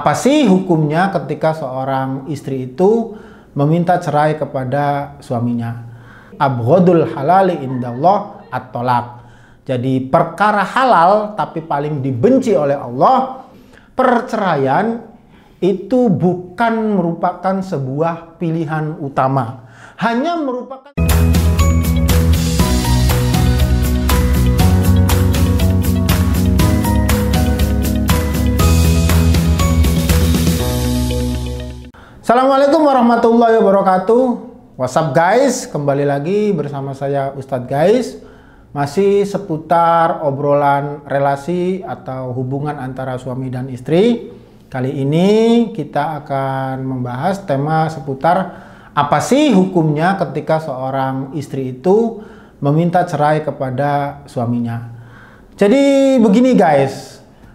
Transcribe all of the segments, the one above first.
Apa sih hukumnya ketika seorang istri itu meminta cerai kepada suaminya? Abghadul halali indallah at-tolak. Jadi perkara halal tapi paling dibenci oleh Allah, perceraian itu bukan merupakan sebuah pilihan utama. Hanya merupakan... Assalamualaikum warahmatullahi wabarakatuh. What's up guys? Kembali lagi bersama saya Ustadz guys. Masih seputar obrolan relasi atau hubungan antara suami dan istri. Kali ini kita akan membahas tema seputar apa sih hukumnya ketika seorang istri itu meminta cerai kepada suaminya. Jadi begini guys,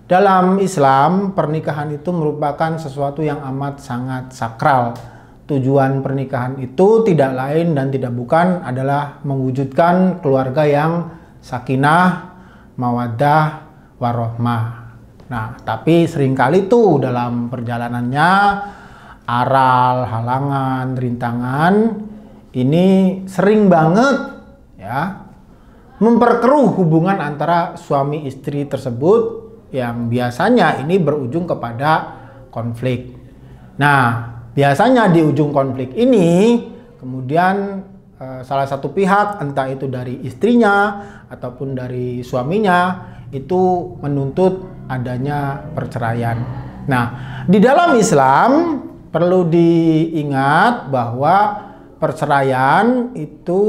dalam Islam, pernikahan itu merupakan sesuatu yang amat sangat sakral. Tujuan pernikahan itu tidak lain dan tidak bukan adalah mewujudkan keluarga yang sakinah, mawaddah, warohmah. Nah, tapi seringkali itu dalam perjalanannya aral, halangan, rintangan ini sering banget ya memperkeruh hubungan antara suami istri tersebut yang biasanya ini berujung kepada konflik. Nah, biasanya di ujung konflik ini kemudian eh, salah satu pihak entah itu dari istrinya ataupun dari suaminya itu menuntut adanya perceraian. Nah, di dalam Islam perlu diingat bahwa perceraian itu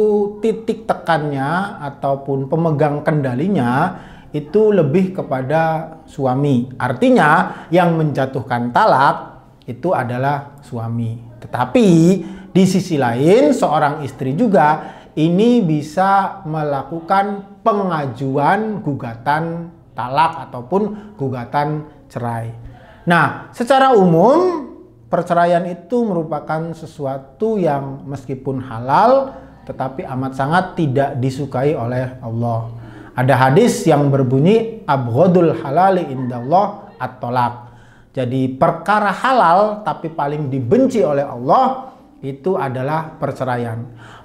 titik tekannya ataupun pemegang kendalinya itu lebih kepada suami. Artinya yang menjatuhkan talak itu adalah suami. Tetapi di sisi lain seorang istri juga ini bisa melakukan pengajuan gugatan talak ataupun gugatan cerai. Nah, secara umum perceraian itu merupakan sesuatu yang meskipun halal tetapi amat sangat tidak disukai oleh Allah. Ada hadis yang berbunyi abghadul halali indallah at tolak Jadi perkara halal tapi paling dibenci oleh Allah itu adalah perceraian.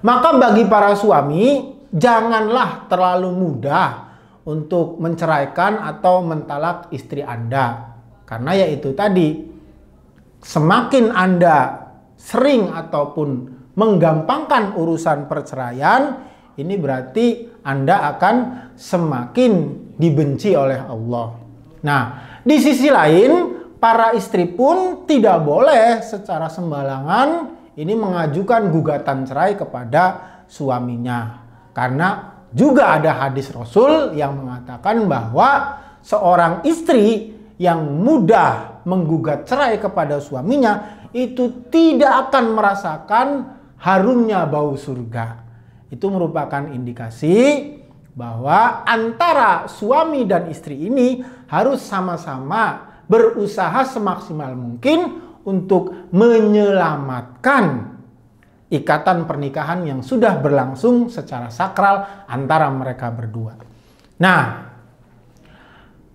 Maka bagi para suami janganlah terlalu mudah untuk menceraikan atau mentalak istri Anda. Karena yaitu tadi semakin Anda sering ataupun menggampangkan urusan perceraian ini berarti Anda akan semakin dibenci oleh Allah. Nah, di sisi lain, para istri pun tidak boleh secara sembalangan ini mengajukan gugatan cerai kepada suaminya. Karena juga ada hadis Rasul yang mengatakan bahwa seorang istri yang mudah menggugat cerai kepada suaminya itu tidak akan merasakan harumnya bau surga itu merupakan indikasi bahwa antara suami dan istri ini harus sama-sama berusaha semaksimal mungkin untuk menyelamatkan ikatan pernikahan yang sudah berlangsung secara sakral antara mereka berdua. Nah,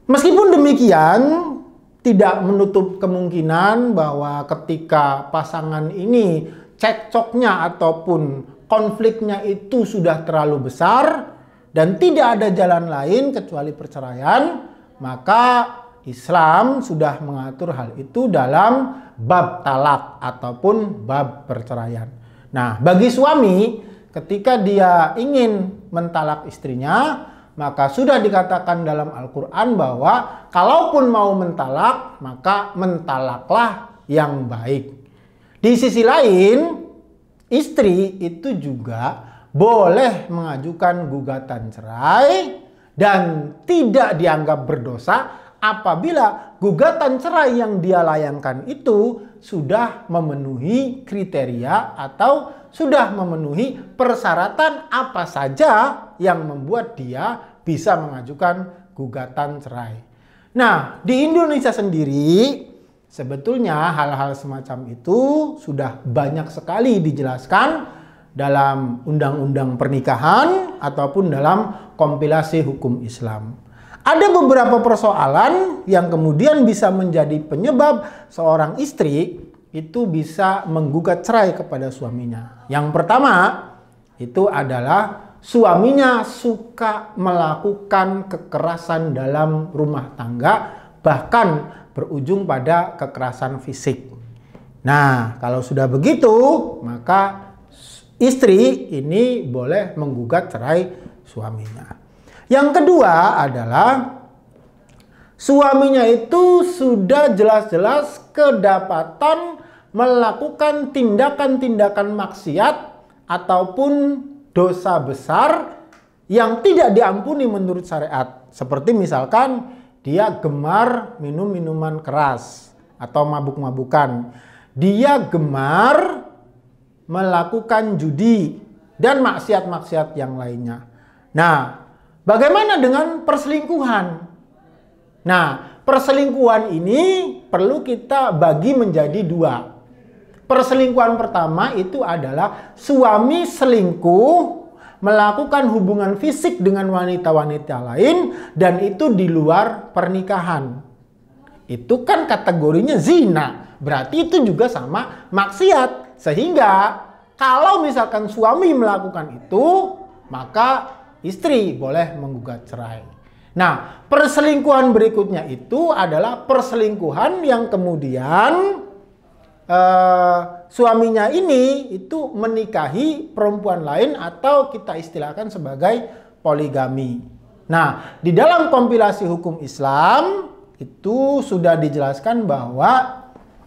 meskipun demikian, tidak menutup kemungkinan bahwa ketika pasangan ini cekcoknya ataupun konfliknya itu sudah terlalu besar dan tidak ada jalan lain kecuali perceraian, maka Islam sudah mengatur hal itu dalam bab talak ataupun bab perceraian. Nah, bagi suami ketika dia ingin mentalak istrinya, maka sudah dikatakan dalam Al-Quran bahwa kalaupun mau mentalak, maka mentalaklah yang baik. Di sisi lain, istri itu juga boleh mengajukan gugatan cerai dan tidak dianggap berdosa apabila gugatan cerai yang dia layangkan itu sudah memenuhi kriteria atau sudah memenuhi persyaratan apa saja yang membuat dia bisa mengajukan gugatan cerai. Nah, di Indonesia sendiri Sebetulnya hal-hal semacam itu sudah banyak sekali dijelaskan dalam undang-undang pernikahan ataupun dalam kompilasi hukum Islam. Ada beberapa persoalan yang kemudian bisa menjadi penyebab seorang istri itu bisa menggugat cerai kepada suaminya. Yang pertama itu adalah suaminya suka melakukan kekerasan dalam rumah tangga bahkan berujung pada kekerasan fisik. Nah, kalau sudah begitu, maka istri ini boleh menggugat cerai suaminya. Yang kedua adalah suaminya itu sudah jelas-jelas kedapatan melakukan tindakan-tindakan maksiat ataupun dosa besar yang tidak diampuni menurut syariat. Seperti misalkan dia gemar minum minuman keras atau mabuk-mabukan. Dia gemar melakukan judi dan maksiat-maksiat yang lainnya. Nah, bagaimana dengan perselingkuhan? Nah, perselingkuhan ini perlu kita bagi menjadi dua. Perselingkuhan pertama itu adalah suami selingkuh melakukan hubungan fisik dengan wanita-wanita lain dan itu di luar pernikahan. Itu kan kategorinya zina. Berarti itu juga sama maksiat. Sehingga kalau misalkan suami melakukan itu, maka istri boleh menggugat cerai. Nah, perselingkuhan berikutnya itu adalah perselingkuhan yang kemudian uh, suaminya ini itu menikahi perempuan lain atau kita istilahkan sebagai poligami. Nah, di dalam kompilasi hukum Islam itu sudah dijelaskan bahwa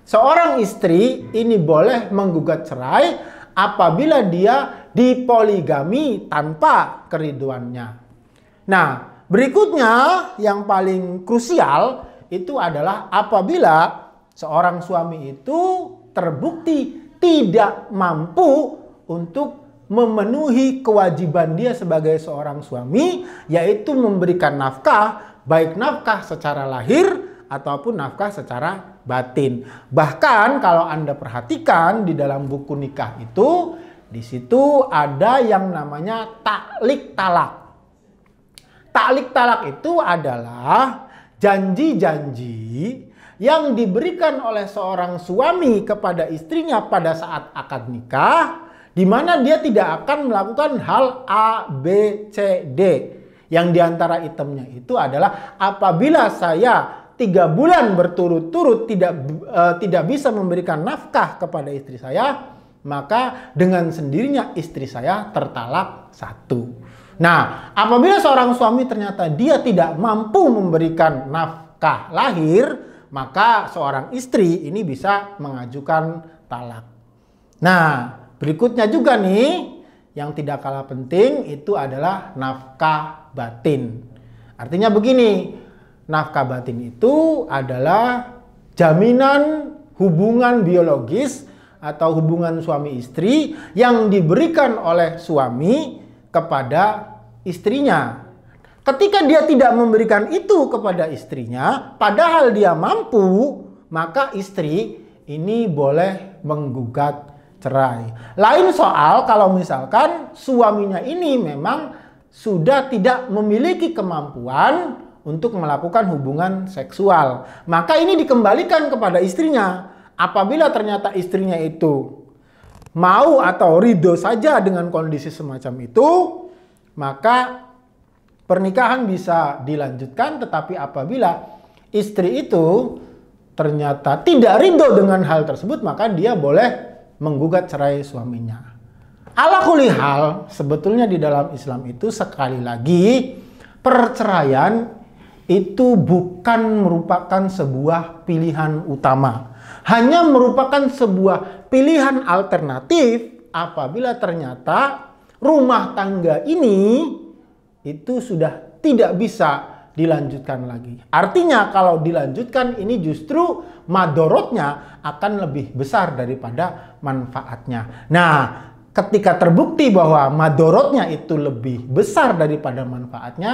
seorang istri ini boleh menggugat cerai apabila dia dipoligami tanpa keriduannya. Nah, berikutnya yang paling krusial itu adalah apabila Seorang suami itu terbukti tidak mampu untuk memenuhi kewajiban dia sebagai seorang suami, yaitu memberikan nafkah, baik nafkah secara lahir ataupun nafkah secara batin. Bahkan kalau Anda perhatikan di dalam buku nikah itu, di situ ada yang namanya taklik talak. Taklik talak itu adalah janji-janji yang diberikan oleh seorang suami kepada istrinya pada saat akad nikah di mana dia tidak akan melakukan hal A, B, C, D. Yang diantara itemnya itu adalah apabila saya tiga bulan berturut-turut tidak e, tidak bisa memberikan nafkah kepada istri saya, maka dengan sendirinya istri saya tertalak satu. Nah, apabila seorang suami ternyata dia tidak mampu memberikan nafkah lahir, maka seorang istri ini bisa mengajukan talak. Nah, berikutnya juga nih yang tidak kalah penting itu adalah nafkah batin. Artinya begini, nafkah batin itu adalah jaminan hubungan biologis atau hubungan suami istri yang diberikan oleh suami kepada istrinya Ketika dia tidak memberikan itu kepada istrinya, padahal dia mampu, maka istri ini boleh menggugat cerai. Lain soal kalau misalkan suaminya ini memang sudah tidak memiliki kemampuan untuk melakukan hubungan seksual. Maka ini dikembalikan kepada istrinya. Apabila ternyata istrinya itu mau atau ridho saja dengan kondisi semacam itu, maka Pernikahan bisa dilanjutkan tetapi apabila istri itu ternyata tidak ridho dengan hal tersebut maka dia boleh menggugat cerai suaminya. Ala kulihal sebetulnya di dalam Islam itu sekali lagi perceraian itu bukan merupakan sebuah pilihan utama. Hanya merupakan sebuah pilihan alternatif apabila ternyata rumah tangga ini itu sudah tidak bisa dilanjutkan lagi. Artinya kalau dilanjutkan ini justru madorotnya akan lebih besar daripada manfaatnya. Nah, ketika terbukti bahwa madorotnya itu lebih besar daripada manfaatnya,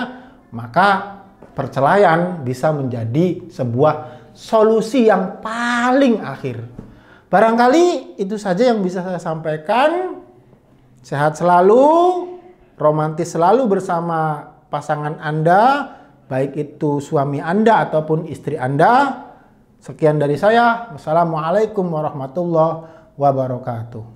maka perceraian bisa menjadi sebuah solusi yang paling akhir. Barangkali itu saja yang bisa saya sampaikan. Sehat selalu romantis selalu bersama pasangan Anda, baik itu suami Anda ataupun istri Anda. Sekian dari saya. Wassalamualaikum warahmatullahi wabarakatuh.